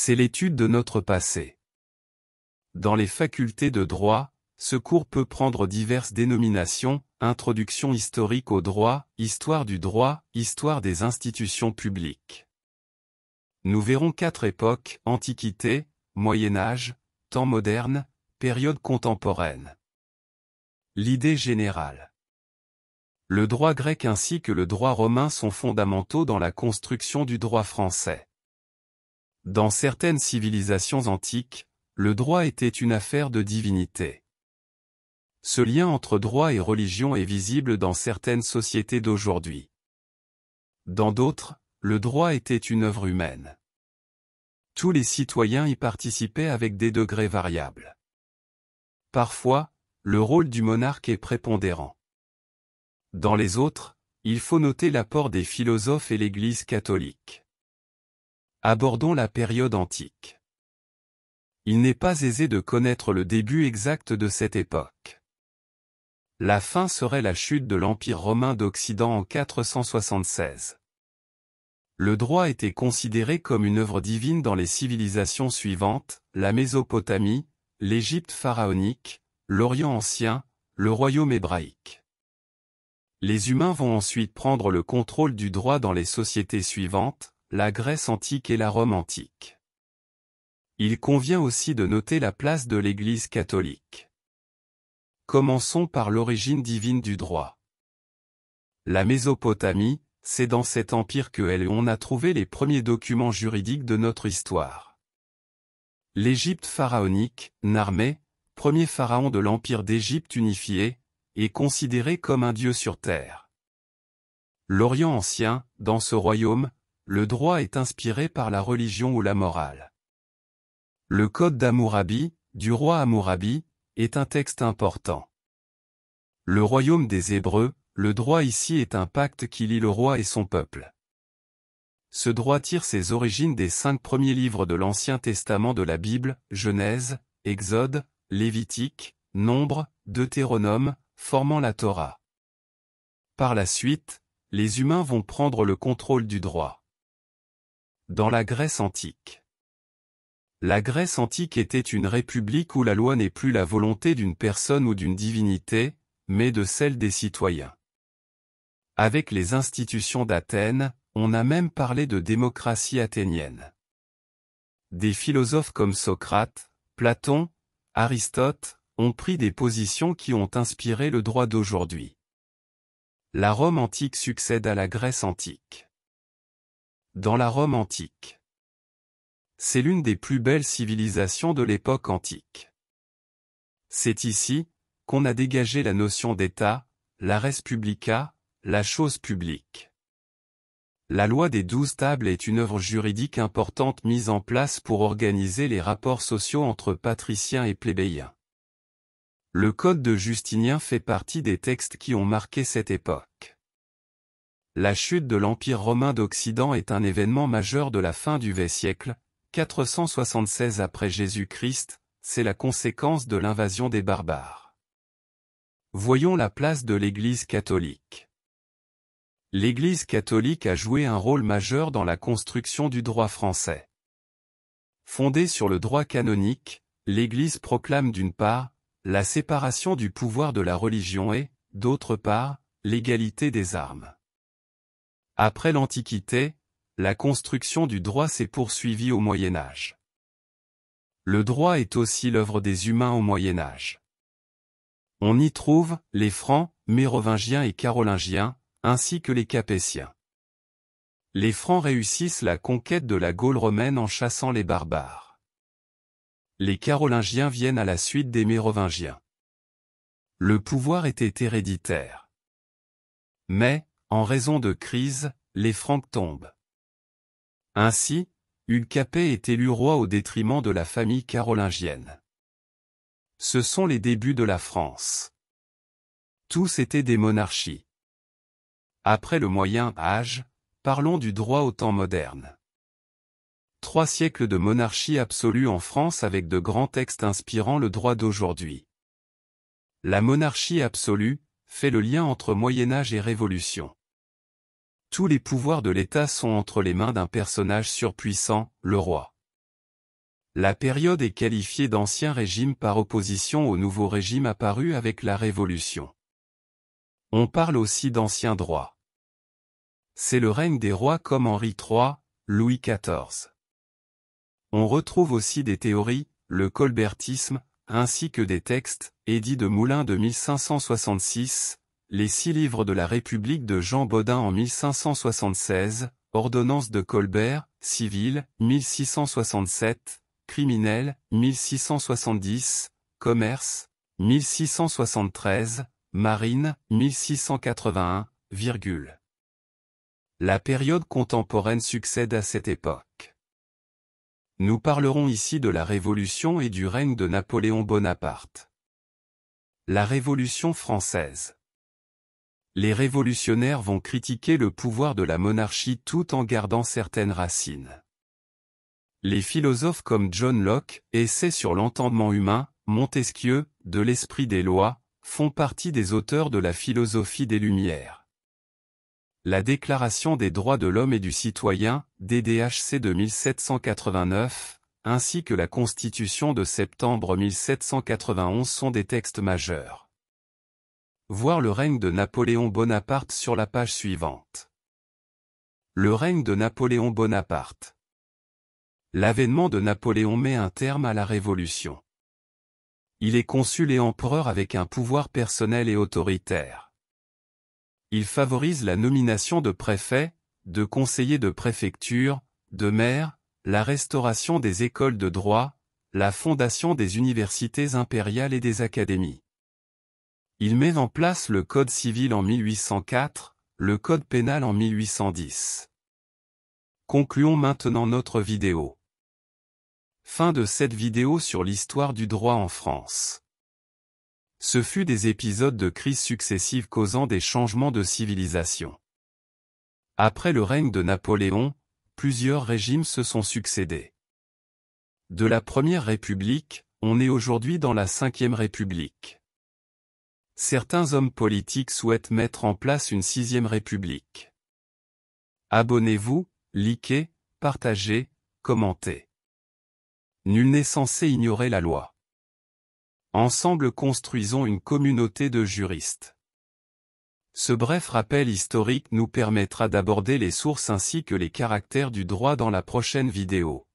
c'est l'étude de notre passé. Dans les facultés de droit, ce cours peut prendre diverses dénominations, introduction historique au droit, histoire du droit, histoire des institutions publiques. Nous verrons quatre époques, Antiquité, Moyen Âge, temps moderne, période contemporaine. L'idée générale. Le droit grec ainsi que le droit romain sont fondamentaux dans la construction du droit français. Dans certaines civilisations antiques, le droit était une affaire de divinité. Ce lien entre droit et religion est visible dans certaines sociétés d'aujourd'hui. Dans d'autres, le droit était une œuvre humaine. Tous les citoyens y participaient avec des degrés variables. Parfois, le rôle du monarque est prépondérant. Dans les autres, il faut noter l'apport des philosophes et l'Église catholique. Abordons la période antique. Il n'est pas aisé de connaître le début exact de cette époque. La fin serait la chute de l'Empire romain d'Occident en 476. Le droit était considéré comme une œuvre divine dans les civilisations suivantes, la Mésopotamie, l'Égypte pharaonique, l'Orient ancien, le royaume hébraïque. Les humains vont ensuite prendre le contrôle du droit dans les sociétés suivantes, la Grèce antique et la Rome antique. Il convient aussi de noter la place de l'Église catholique. Commençons par l'origine divine du droit. La Mésopotamie, c'est dans cet empire que elle on a trouvé les premiers documents juridiques de notre histoire. L'Égypte pharaonique, Narmé, premier pharaon de l'empire d'Égypte unifié, est considéré comme un dieu sur terre. L'Orient ancien, dans ce royaume, le droit est inspiré par la religion ou la morale. Le Code d'Amurabi, du roi Amourabi, est un texte important. Le royaume des Hébreux, le droit ici est un pacte qui lie le roi et son peuple. Ce droit tire ses origines des cinq premiers livres de l'Ancien Testament de la Bible, Genèse, Exode, Lévitique, Nombre, Deutéronome, formant la Torah. Par la suite, les humains vont prendre le contrôle du droit. Dans la Grèce antique. La Grèce antique était une république où la loi n'est plus la volonté d'une personne ou d'une divinité, mais de celle des citoyens. Avec les institutions d'Athènes, on a même parlé de démocratie athénienne. Des philosophes comme Socrate, Platon, Aristote, ont pris des positions qui ont inspiré le droit d'aujourd'hui. La Rome antique succède à la Grèce antique dans la Rome antique. C'est l'une des plus belles civilisations de l'époque antique. C'est ici qu'on a dégagé la notion d'État, la res publica, la chose publique. La loi des douze tables est une œuvre juridique importante mise en place pour organiser les rapports sociaux entre patriciens et plébéiens. Le Code de Justinien fait partie des textes qui ont marqué cette époque. La chute de l'Empire romain d'Occident est un événement majeur de la fin du V siècle, 476 après Jésus-Christ, c'est la conséquence de l'invasion des barbares. Voyons la place de l'Église catholique. L'Église catholique a joué un rôle majeur dans la construction du droit français. Fondée sur le droit canonique, l'Église proclame d'une part, la séparation du pouvoir de la religion et, d'autre part, l'égalité des armes. Après l'Antiquité, la construction du droit s'est poursuivie au Moyen Âge. Le droit est aussi l'œuvre des humains au Moyen Âge. On y trouve les Francs, Mérovingiens et Carolingiens, ainsi que les Capétiens. Les Francs réussissent la conquête de la Gaule romaine en chassant les barbares. Les Carolingiens viennent à la suite des Mérovingiens. Le pouvoir était héréditaire. Mais, en raison de crise, les Francs tombent. Ainsi, Capet est élu roi au détriment de la famille carolingienne. Ce sont les débuts de la France. Tous étaient des monarchies. Après le Moyen Âge, parlons du droit au temps moderne. Trois siècles de monarchie absolue en France avec de grands textes inspirant le droit d'aujourd'hui. La monarchie absolue fait le lien entre Moyen Âge et Révolution. Tous les pouvoirs de l'État sont entre les mains d'un personnage surpuissant, le roi. La période est qualifiée d'ancien régime par opposition au nouveau régime apparu avec la Révolution. On parle aussi d'ancien droit. C'est le règne des rois comme Henri III, Louis XIV. On retrouve aussi des théories, le colbertisme, ainsi que des textes, édits de Moulin de 1566, les six livres de la République de Jean Baudin en 1576, Ordonnance de Colbert, Civil, 1667, Criminel, 1670, Commerce, 1673, Marine, 1681, virgule. La période contemporaine succède à cette époque. Nous parlerons ici de la Révolution et du règne de Napoléon Bonaparte. La Révolution française les révolutionnaires vont critiquer le pouvoir de la monarchie tout en gardant certaines racines. Les philosophes comme John Locke, Essai sur l'entendement humain, Montesquieu, de l'esprit des lois, font partie des auteurs de la philosophie des Lumières. La Déclaration des droits de l'homme et du citoyen, DDHC de 1789, ainsi que la Constitution de septembre 1791 sont des textes majeurs. Voir le règne de Napoléon Bonaparte sur la page suivante. Le règne de Napoléon Bonaparte. L'avènement de Napoléon met un terme à la Révolution. Il est consul et empereur avec un pouvoir personnel et autoritaire. Il favorise la nomination de préfets, de conseillers de préfecture, de maires, la restauration des écoles de droit, la fondation des universités impériales et des académies. Il met en place le Code civil en 1804, le Code pénal en 1810. Concluons maintenant notre vidéo. Fin de cette vidéo sur l'histoire du droit en France. Ce fut des épisodes de crises successives causant des changements de civilisation. Après le règne de Napoléon, plusieurs régimes se sont succédés. De la Première République, on est aujourd'hui dans la Cinquième République certains hommes politiques souhaitent mettre en place une sixième république. Abonnez-vous, likez, partagez, commentez. Nul n'est censé ignorer la loi. Ensemble construisons une communauté de juristes. Ce bref rappel historique nous permettra d'aborder les sources ainsi que les caractères du droit dans la prochaine vidéo.